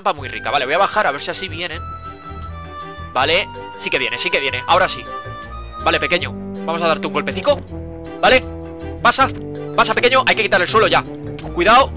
trampa muy rica. Vale, voy a bajar a ver si así vienen. Vale, sí que viene, sí que viene. Ahora sí. Vale, pequeño. Vamos a darte un golpecico. Vale, pasa. Pasa, pequeño. Hay que quitar el suelo ya. Cuidado.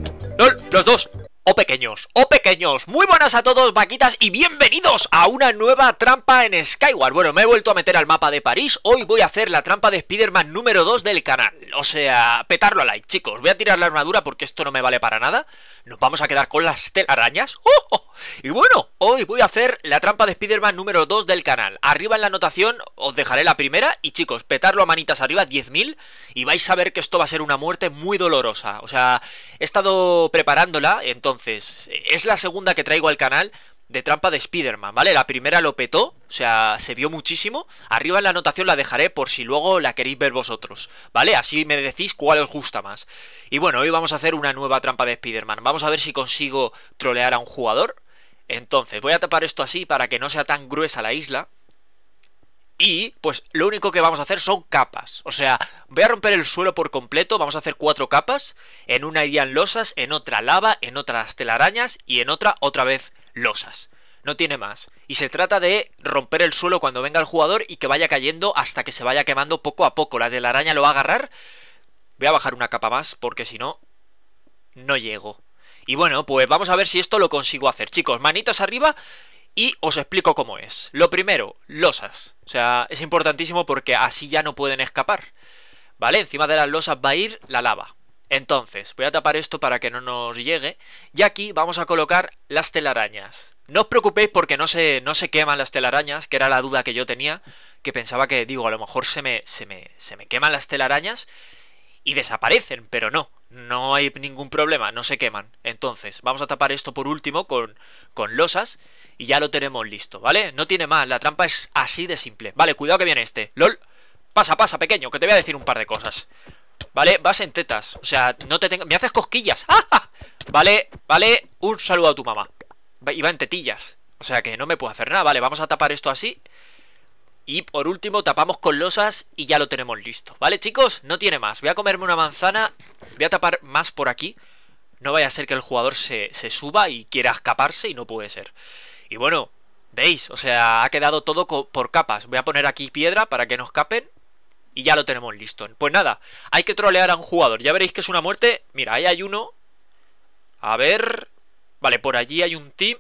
los dos. O pequeños, o pequeños, muy buenas a todos vaquitas y bienvenidos a una nueva trampa en Skyward Bueno, me he vuelto a meter al mapa de París, hoy voy a hacer la trampa de Spider-Man número 2 del canal O sea, petarlo a like chicos, voy a tirar la armadura porque esto no me vale para nada nos vamos a quedar con las telarañas. ¡Oh, ¡Oh, Y bueno, hoy voy a hacer la trampa de Spider-Man número 2 del canal. Arriba en la anotación os dejaré la primera y chicos, petarlo a manitas arriba, 10.000, y vais a ver que esto va a ser una muerte muy dolorosa. O sea, he estado preparándola, entonces es la segunda que traigo al canal, de trampa de Spider-Man, ¿vale? La primera lo petó, o sea, se vio muchísimo. Arriba en la anotación la dejaré por si luego la queréis ver vosotros, ¿vale? Así me decís cuál os gusta más. Y bueno, hoy vamos a hacer una nueva trampa de Spider-Man. Vamos a ver si consigo trolear a un jugador. Entonces, voy a tapar esto así para que no sea tan gruesa la isla. Y, pues, lo único que vamos a hacer son capas. O sea, voy a romper el suelo por completo, vamos a hacer cuatro capas. En una irían losas, en otra lava, en otra telarañas y en otra otra vez losas. No tiene más. Y se trata de romper el suelo cuando venga el jugador y que vaya cayendo hasta que se vaya quemando poco a poco. La de la araña lo va a agarrar. Voy a bajar una capa más porque si no, no llego. Y bueno, pues vamos a ver si esto lo consigo hacer. Chicos, manitas arriba y os explico cómo es. Lo primero, losas. O sea, es importantísimo porque así ya no pueden escapar. ¿Vale? Encima de las losas va a ir la lava. Entonces, voy a tapar esto para que no nos llegue. Y aquí vamos a colocar las telarañas. No os preocupéis porque no se, no se queman las telarañas, que era la duda que yo tenía, que pensaba que, digo, a lo mejor se me, se me, se me queman las telarañas y desaparecen, pero no, no hay ningún problema, no se queman. Entonces, vamos a tapar esto por último con, con losas y ya lo tenemos listo, ¿vale? No tiene más, la trampa es así de simple. Vale, cuidado que viene este. LOL, pasa, pasa, pequeño, que te voy a decir un par de cosas. ¿Vale? Vas en tetas. O sea, no te tengas. Me haces cosquillas. ¡Ah, ¡Ah, Vale, vale. Un saludo a tu mamá. Y va en tetillas. O sea que no me puedo hacer nada. Vale, vamos a tapar esto así. Y por último, tapamos con losas y ya lo tenemos listo. ¿Vale, chicos? No tiene más. Voy a comerme una manzana. Voy a tapar más por aquí. No vaya a ser que el jugador se, se suba y quiera escaparse y no puede ser. Y bueno, ¿veis? O sea, ha quedado todo por capas. Voy a poner aquí piedra para que no escapen y ya lo tenemos listo. Pues nada, hay que trolear a un jugador. Ya veréis que es una muerte. Mira, ahí hay uno. A ver... Vale, por allí hay un team.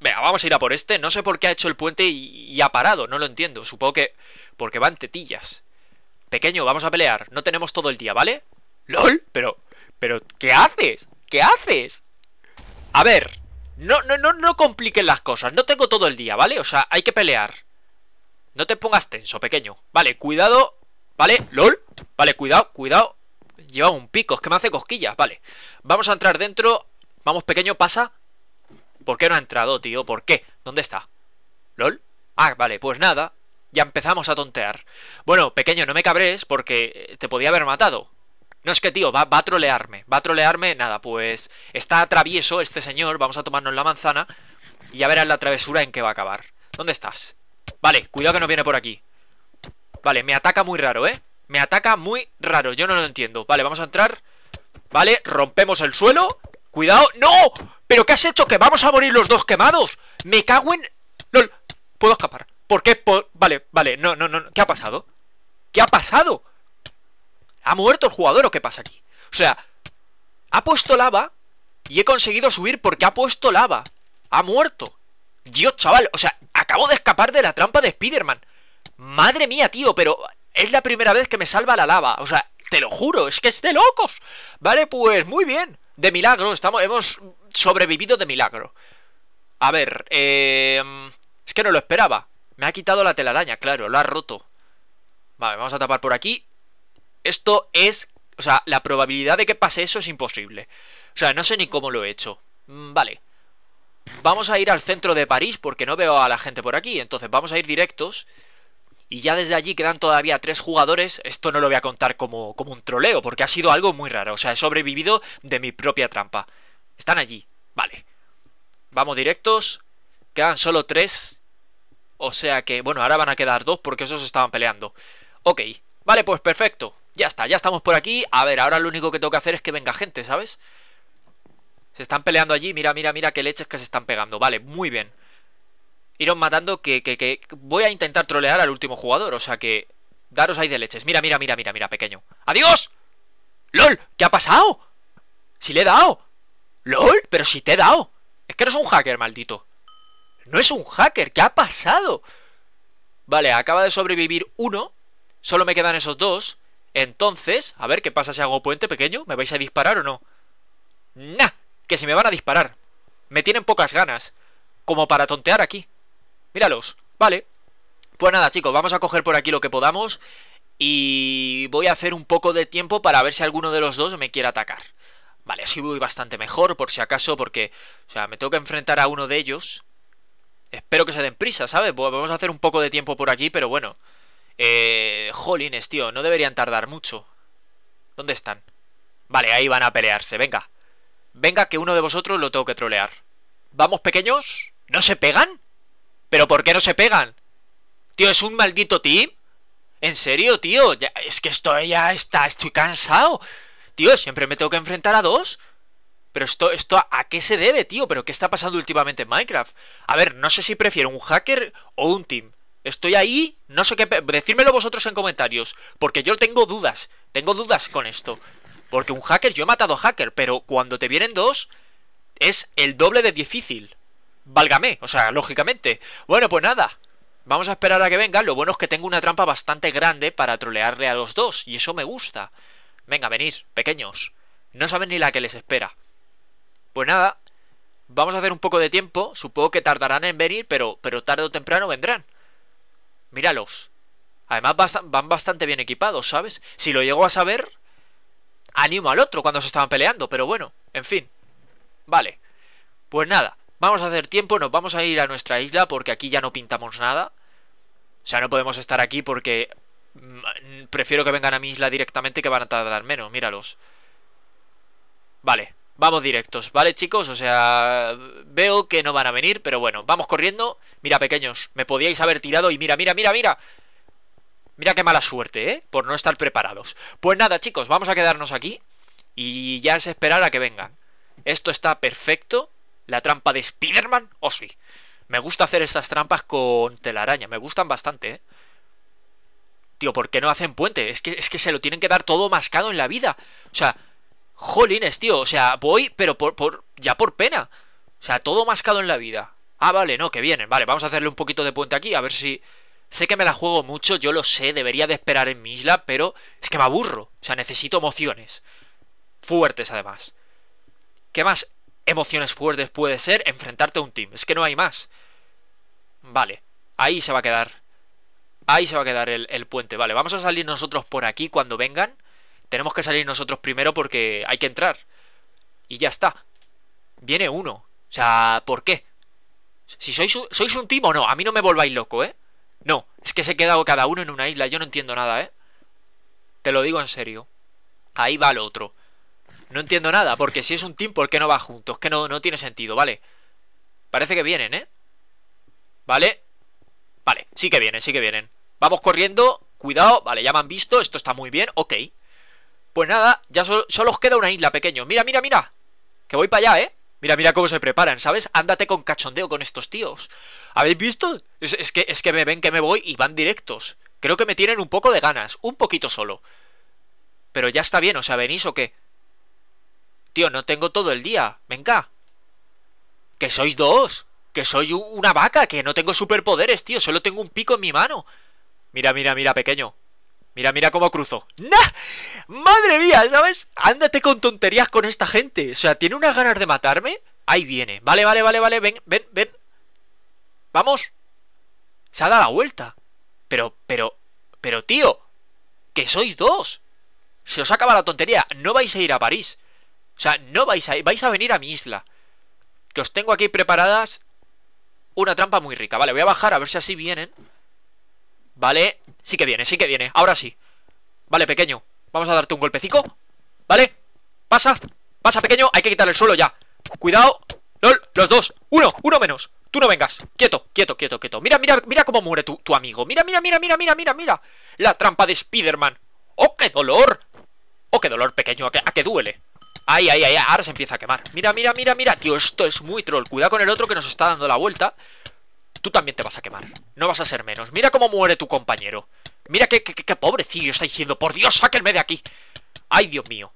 Venga, vamos a ir a por este. No sé por qué ha hecho el puente y, ha parado. No lo entiendo. Supongo que... Porque van tetillas. Pequeño, vamos a pelear. No tenemos todo el día, ¿vale? ¡Lol! Pero... Pero... ¿Qué haces? ¿Qué haces? A ver... No, no, no, no compliquen las cosas. No tengo todo el día, ¿vale? O sea, hay que pelear. No te pongas tenso, pequeño. Vale, cuidado ¿Vale? ¿Lol? Vale, cuidado, cuidado Lleva un pico, es que me hace cosquillas, vale Vamos a entrar dentro Vamos, pequeño, pasa ¿Por qué no ha entrado, tío? ¿Por qué? ¿Dónde está? ¿Lol? Ah, vale, pues nada Ya empezamos a tontear Bueno, pequeño, no me cabres porque eh, te podía haber matado no es que, tío, va, va, a trolearme. Va a trolearme, nada, pues está travieso este señor. Vamos a tomarnos la manzana y ya verás la travesura en que va a acabar. ¿Dónde estás? Vale, cuidado que no viene por aquí. Vale, me ataca muy raro, ¿eh? Me ataca muy raro, yo no lo entiendo Vale, vamos a entrar Vale, rompemos el suelo Cuidado, ¡no! ¿Pero qué has hecho? ¿Que vamos a morir los dos quemados? Me cago en... no Puedo escapar ¿Por qué? Vale, vale, no, no, no ¿Qué ha pasado? ¿Qué ha pasado? ¿Ha muerto el jugador o qué pasa aquí? O sea, ha puesto lava y he conseguido subir porque ha puesto lava. Ha muerto. Dios, chaval, o sea, acabo de escapar de la trampa de Spiderman Madre mía, tío, pero es la primera vez que me salva la lava. O sea, te lo juro, es que es de locos. Vale, pues muy bien. De milagro, estamos, hemos sobrevivido de milagro. A ver, eh, es que no lo esperaba. Me ha quitado la telaraña, claro, lo ha roto. Vale, vamos a tapar por aquí. Esto es... O sea, la probabilidad de que pase eso es imposible. O sea, no sé ni cómo lo he hecho. Mm, vale. Vamos a ir al centro de París porque no veo a la gente por aquí. Entonces vamos a ir directos. Y ya desde allí quedan todavía tres jugadores. Esto no lo voy a contar como, como un troleo, porque ha sido algo muy raro. O sea, he sobrevivido de mi propia trampa. Están allí. Vale. Vamos directos. Quedan solo tres. O sea que, bueno, ahora van a quedar dos porque esos estaban peleando. Ok. Vale, pues perfecto. Ya está, ya estamos por aquí. A ver, ahora lo único que tengo que hacer es que venga gente, ¿sabes? Se están peleando allí. Mira, mira, mira qué leches que se están pegando. Vale, muy bien. Iron matando que, que, que voy a intentar trolear al último jugador. O sea que daros ahí de leches. Mira, mira, mira, mira, mira, pequeño. ¡Adiós! ¡Lol! ¿Qué ha pasado? ¡Si le he dado! ¡Lol! ¡Pero si te he dado! Es que no es un hacker, maldito. No es un hacker, ¿qué ha pasado? Vale, acaba de sobrevivir uno. Solo me quedan esos dos. Entonces, a ver qué pasa si hago puente pequeño. ¿Me vais a disparar o no? ¡Nah! Que si me van a disparar. Me tienen pocas ganas. Como para tontear aquí. Míralos. Vale. Pues nada, chicos, vamos a coger por aquí lo que podamos. Y voy a hacer un poco de tiempo para ver si alguno de los dos me quiere atacar. Vale, así voy bastante mejor, por si acaso, porque... O sea, me tengo que enfrentar a uno de ellos. Espero que se den prisa, ¿sabes? Pues vamos a hacer un poco de tiempo por aquí, pero bueno. Eh... Jolines, tío, no deberían tardar mucho. ¿Dónde están? Vale, ahí van a pelearse, venga. Venga, que uno de vosotros lo tengo que trolear. ¿Vamos, pequeños? ¿No se pegan? ¿Pero por qué no se pegan? Tío, ¿es un maldito team? ¿En serio, tío? es que esto ya está, estoy cansado. Tío, siempre me tengo que enfrentar a dos. Pero esto, esto, ¿a qué se debe, tío? ¿Pero qué está pasando últimamente en Minecraft? A ver, no sé si prefiero un hacker o un team. Estoy ahí, no sé qué... Decídmelo vosotros en comentarios, porque yo tengo dudas. Tengo dudas con esto. Porque un hacker, yo he matado a hacker, pero cuando te vienen dos, es el doble de difícil. Válgame, o sea, lógicamente. Bueno, pues nada. Vamos a esperar a que vengan Lo bueno es que tengo una trampa bastante grande para trolearle a los dos. Y eso me gusta. Venga, venid, pequeños. No saben ni la que les espera. Pues nada. Vamos a hacer un poco de tiempo. Supongo que tardarán en venir, pero, pero tarde o temprano vendrán. Míralos. Además van bastante bien equipados, ¿sabes? Si lo llego a saber, animo al otro cuando se estaban peleando. Pero bueno, en fin. Vale. Pues nada. Vamos a hacer tiempo, nos vamos a ir a nuestra isla porque aquí ya no pintamos nada. O sea, no podemos estar aquí porque mm, prefiero que vengan a mi isla directamente que van a tardar menos, míralos. Vale, vamos directos, ¿vale, chicos? O sea, veo que no van a venir, pero bueno, vamos corriendo. Mira, pequeños, me podíais haber tirado y mira, mira, mira, mira. Mira qué mala suerte, ¿eh? Por no estar preparados. Pues nada, chicos, vamos a quedarnos aquí y ya es esperar a que vengan. Esto está perfecto la trampa de Spider-Man, o oh, sí. Me gusta hacer estas trampas con telaraña, me gustan bastante, ¿eh? Tío, ¿por qué no hacen puente? Es que, es que se lo tienen que dar todo mascado en la vida. O sea, jolines, tío. O sea, voy, pero por, ya por pena. O sea, todo mascado en la vida. Ah, vale, no, que vienen. Vale, vamos a hacerle un poquito de puente aquí, a ver si... Sé que me la juego mucho, yo lo sé, debería de esperar en mi isla, pero es que me aburro. O sea, necesito emociones. Fuertes, además. ¿Qué más? emociones fuertes puede ser enfrentarte a un team. Es que no hay más. Vale, ahí se va a quedar. Ahí se va a quedar el, puente. Vale, vamos a salir nosotros por aquí cuando vengan. Tenemos que salir nosotros primero porque hay que entrar. Y ya está. Viene uno. O sea, ¿por qué? Si sois, sois un team o no, a mí no me volváis loco, ¿eh? No, es que se ha quedado cada uno en una isla, yo no entiendo nada, ¿eh? Te lo digo en serio. Ahí va el otro. No entiendo nada, porque si es un team, ¿por qué no va juntos? Que no, no tiene sentido, ¿vale? Parece que vienen, ¿eh? ¿Vale? Vale, sí que vienen, sí que vienen Vamos corriendo, cuidado, vale, ya me han visto Esto está muy bien, ok Pues nada, ya solo, os queda una isla, pequeño Mira, mira, mira, que voy para allá, ¿eh? Mira, mira cómo se preparan, ¿sabes? Ándate con cachondeo con estos tíos. ¿Habéis visto? es, que, es que me ven que me voy y van directos. Creo que me tienen un poco de ganas, un poquito solo. Pero ya está bien, o sea, ¿venís o qué? Tío, no tengo todo el día. Venga. Que sois dos. Que soy una vaca. Que no tengo superpoderes, tío. Solo tengo un pico en mi mano. Mira, mira, mira, pequeño. Mira, mira cómo cruzo. ¡Nah! ¡Madre mía! ¿Sabes? Ándate con tonterías con esta gente. O sea, ¿tiene unas ganas de matarme? Ahí viene. Vale, vale, vale, vale. Ven, ven, ven. Vamos. Se ha dado la vuelta. Pero, pero, pero, tío. Que sois dos. Se os acaba la tontería. No vais a ir a París. O sea, no vais a vais a venir a mi isla. Que os tengo aquí preparadas una trampa muy rica. Vale, voy a bajar a ver si así vienen. Vale, sí que viene, sí que viene. Ahora sí. Vale, pequeño. Vamos a darte un golpecico. Vale. Pasa. Pasa, pequeño. Hay que quitar el suelo ya. Cuidado. los dos. Uno, uno menos. Tú no vengas. Quieto, quieto, quieto, quieto. Mira, mira, mira cómo muere tu, tu amigo. Mira, mira, mira, mira, mira, mira, mira. La trampa de Spider-Man. ¡Oh, qué dolor! ¡Oh, qué dolor, pequeño! a qué, a que duele? Ay, ay, ay, ahora se empieza a quemar Mira, mira, mira, mira, tío, esto es muy troll Cuidado con el otro que nos está dando la vuelta Tú también te vas a quemar, no vas a ser menos Mira cómo muere tu compañero Mira qué, qué, pobrecillo está diciendo Por Dios, sáquenme de aquí Ay, Dios mío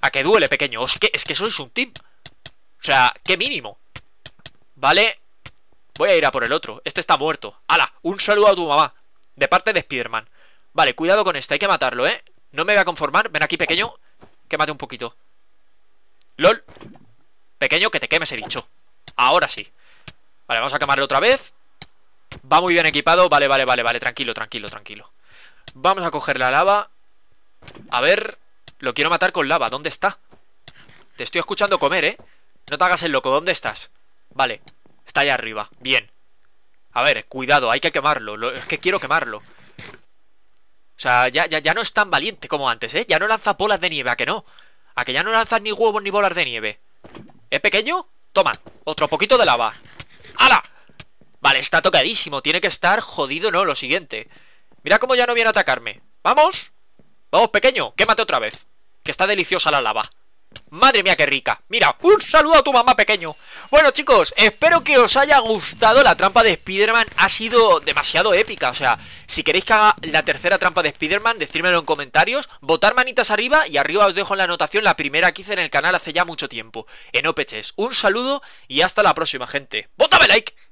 A que duele, pequeño, es que, es que sois un team O sea, qué mínimo Vale, voy a ir a por el otro Este está muerto, ¡Hala! un saludo a tu mamá De parte de Spiderman Vale, cuidado con este, hay que matarlo, ¿eh? No me voy a conformar, ven aquí, pequeño Quémate un poquito LOL Pequeño, que te quemes, he dicho Ahora sí Vale, vamos a quemarlo otra vez Va muy bien equipado Vale, vale, vale, vale Tranquilo, tranquilo, tranquilo Vamos a coger la lava A ver Lo quiero matar con lava ¿Dónde está? Te estoy escuchando comer, ¿eh? No te hagas el loco ¿Dónde estás? Vale Está allá arriba Bien A ver, cuidado Hay que quemarlo Es que quiero quemarlo o sea, ya, ya, ya, no es tan valiente como antes, ¿eh? Ya no lanza polas de nieve, que no? A que ya no lanzas ni huevos ni bolas de nieve. ¿Es pequeño? Toma, otro poquito de lava. ¡Hala! Vale, está tocadísimo. Tiene que estar jodido, ¿no? Lo siguiente. Mira cómo ya no viene a atacarme. ¡Vamos! ¡Vamos, pequeño! ¡Quémate otra vez! Que está deliciosa la lava. Madre mía, qué rica. Mira, un saludo a tu mamá pequeño. Bueno, chicos, espero que os haya gustado la trampa de Spider-Man. Ha sido demasiado épica. O sea, si queréis que haga la tercera trampa de Spider-Man, decírmelo en comentarios. Votar manitas arriba y arriba os dejo en la anotación la primera que hice en el canal hace ya mucho tiempo. En Un saludo y hasta la próxima, gente. ¡Votame like!